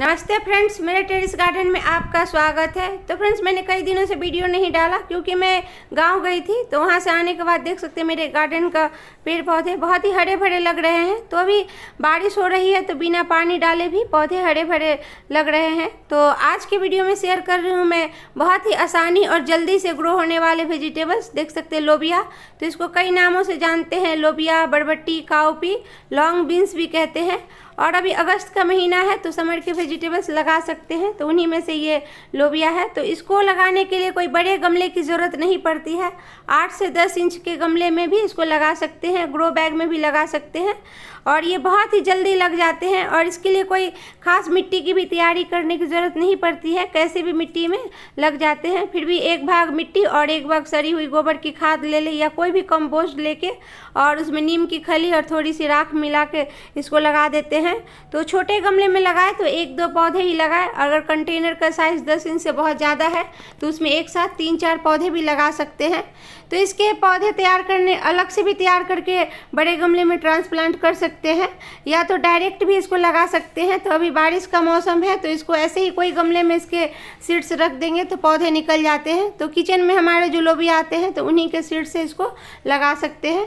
नमस्ते फ्रेंड्स मेरे terrace garden में आपका स्वागत है तो फ्रेंड्स मैंने कई दिनों से वीडियो नहीं डाला क्योंकि मैं गांव गई थी तो वहां से आने के बाद देख सकते हैं मेरे गार्डन का पेड़ पौधे बहुत ही हरे भरे लग रहे हैं तो अभी बारिश हो रही है तो बिना पानी डाले भी पौधे हरे भरे लग रहे हैं तो आज के वीडियो में शेयर कर रही हूँ मैं बहुत ही आसानी और जल्दी से ग्रो होने वाले वेजिटेबल्स देख सकते हैं लोबिया तो इसको कई नामों से जानते हैं लोबिया बरबट्टी काउपी लॉन्ग बीन्स भी कहते हैं और अभी अगस्त का महीना है तो समर के वेजिटेबल्स लगा सकते हैं तो उन्हीं में से ये लोबिया है तो इसको लगाने के लिए कोई बड़े गमले की ज़रूरत नहीं पड़ती है आठ से दस इंच के गमले में भी इसको लगा सकते हैं ग्रो बैग में भी लगा सकते हैं और ये बहुत ही जल्दी लग जाते हैं और इसके लिए कोई ख़ास मिट्टी की भी तैयारी करने की ज़रूरत नहीं पड़ती है कैसे भी मिट्टी में लग जाते हैं फिर भी एक भाग मिट्टी और एक भाग सड़ी हुई गोबर की खाद ले ले या कोई भी कम्पोस्ट लेके और उसमें नीम की खली और थोड़ी सी राख मिला के इसको लगा देते हैं हैं तो छोटे गमले में लगाए तो एक दो पौधे ही लगाए अगर कंटेनर का साइज़ दस इंच से बहुत ज़्यादा है तो उसमें एक साथ तीन चार पौधे भी लगा सकते हैं तो इसके पौधे तैयार करने अलग से भी तैयार करके बड़े गमले में ट्रांसप्लांट कर सकते हैं या तो डायरेक्ट भी इसको लगा सकते हैं तो अभी बारिश का मौसम है तो इसको ऐसे ही कोई गमले में इसके सीड्स रख देंगे तो पौधे निकल जाते हैं तो किचन में हमारे जो लोग भी आते हैं तो उन्हीं के सीड्स से इसको लगा सकते हैं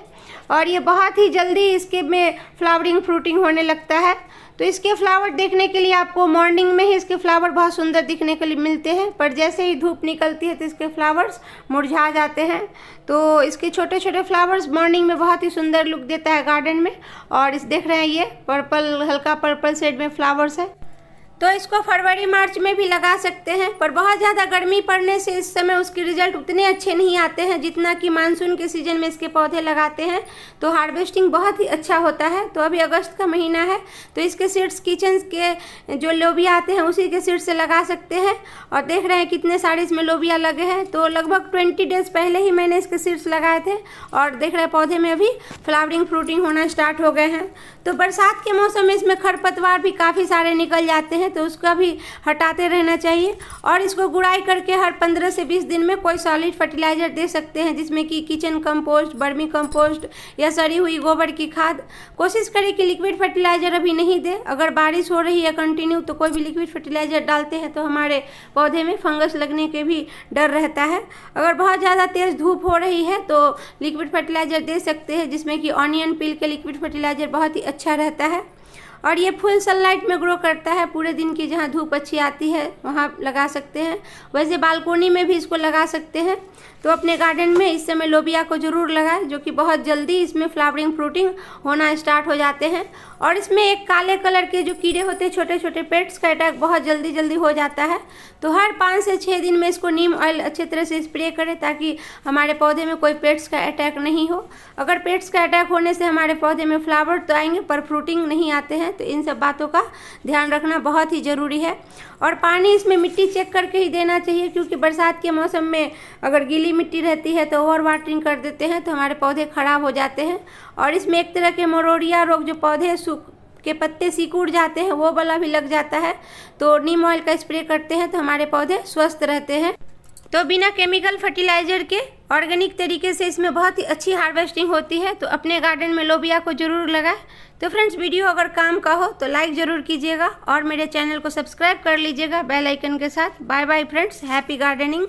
और ये बहुत ही जल्दी इसके में फ्लावरिंग फ्रूटिंग होने लगता है है तो इसके फ्लावर देखने के लिए आपको मॉर्निंग में ही इसके फ्लावर बहुत सुंदर दिखने के लिए मिलते हैं पर जैसे ही धूप निकलती है तो इसके फ्लावर्स मुरझा जाते हैं तो इसके छोटे छोटे फ्लावर्स मॉर्निंग में बहुत ही सुंदर लुक देता है गार्डन में और इस देख रहे हैं ये पर्पल हल्का पर्पल शेड में फ्लावर्स है तो इसको फरवरी मार्च में भी लगा सकते हैं पर बहुत ज़्यादा गर्मी पड़ने से इस समय उसके रिजल्ट उतने अच्छे नहीं आते हैं जितना कि मानसून के सीजन में इसके पौधे लगाते हैं तो हार्वेस्टिंग बहुत ही अच्छा होता है तो अभी अगस्त का महीना है तो इसके सीड्स किचन के जो लोबिया आते हैं उसी के सीड्स से लगा सकते हैं और देख रहे हैं कितने सारे इसमें लोबिया लगे हैं तो लगभग ट्वेंटी डेज पहले ही मैंने इसके सीड्स लगाए थे और देख रहे पौधे में अभी फ्लावरिंग फ्रूटिंग होना स्टार्ट हो गए हैं तो बरसात के मौसम में इसमें खरपतवार भी काफ़ी सारे निकल जाते हैं हैं तो उसका भी हटाते रहना चाहिए और इसको गुड़ाई करके हर पंद्रह से बीस दिन में कोई सॉलिड फर्टिलाइजर दे सकते हैं जिसमें कि किचन कंपोस्ट बर्मी कंपोस्ट या सड़ी हुई गोबर की खाद कोशिश करें कि लिक्विड फर्टिलाइजर अभी नहीं दें अगर बारिश हो रही है कंटिन्यू तो कोई भी लिक्विड फर्टिलाइजर डालते हैं तो हमारे पौधे में फंगस लगने के भी डर रहता है अगर बहुत ज़्यादा तेज़ धूप हो रही है तो लिक्विड फर्टिलाइजर दे सकते हैं जिसमें कि ऑनियन पिल के लिक्विड फर्टिलाइजर बहुत ही अच्छा रहता है और ये फुल सनलाइट में ग्रो करता है पूरे दिन की जहाँ धूप अच्छी आती है वहाँ लगा सकते हैं वैसे बालकोनी में भी इसको लगा सकते हैं तो अपने गार्डन में इस समय लोबिया को ज़रूर लगाएं जो कि बहुत जल्दी इसमें फ्लावरिंग फ्रूटिंग होना स्टार्ट हो जाते हैं और इसमें एक काले कलर के जो कीड़े होते हैं छोटे छोटे पेट्स का अटैक बहुत जल्दी जल्दी हो जाता है तो हर पाँच से छः दिन में इसको नीम ऑयल अच्छे तरह से स्प्रे करें ताकि हमारे पौधे में कोई पेट्स का अटैक नहीं हो अगर पेट्स का अटैक होने से हमारे पौधे में फ्लावर तो आएंगे पर फ्रूटिंग नहीं आते हैं तो इन सब बातों का ध्यान रखना बहुत ही ज़रूरी है और पानी इसमें मिट्टी चेक करके ही देना चाहिए क्योंकि बरसात के मौसम में अगर गीली मिट्टी रहती है तो ओवर वाटरिंग कर देते हैं तो हमारे पौधे ख़राब हो जाते हैं और इसमें एक तरह के मोरोरिया रोग जो पौधे सूख के पत्ते सिकुड़ जाते हैं वो वाला भी लग जाता है तो नीम ऑयल का स्प्रे करते हैं तो हमारे पौधे स्वस्थ रहते हैं तो बिना केमिकल फर्टिलाइजर के ऑर्गेनिक तरीके से इसमें बहुत ही अच्छी हार्वेस्टिंग होती है तो अपने गार्डन में लोबिया को ज़रूर लगाएं तो फ्रेंड्स वीडियो अगर काम का हो तो लाइक ज़रूर कीजिएगा और मेरे चैनल को सब्सक्राइब कर लीजिएगा बेल आइकन के साथ bye bye friends happy gardening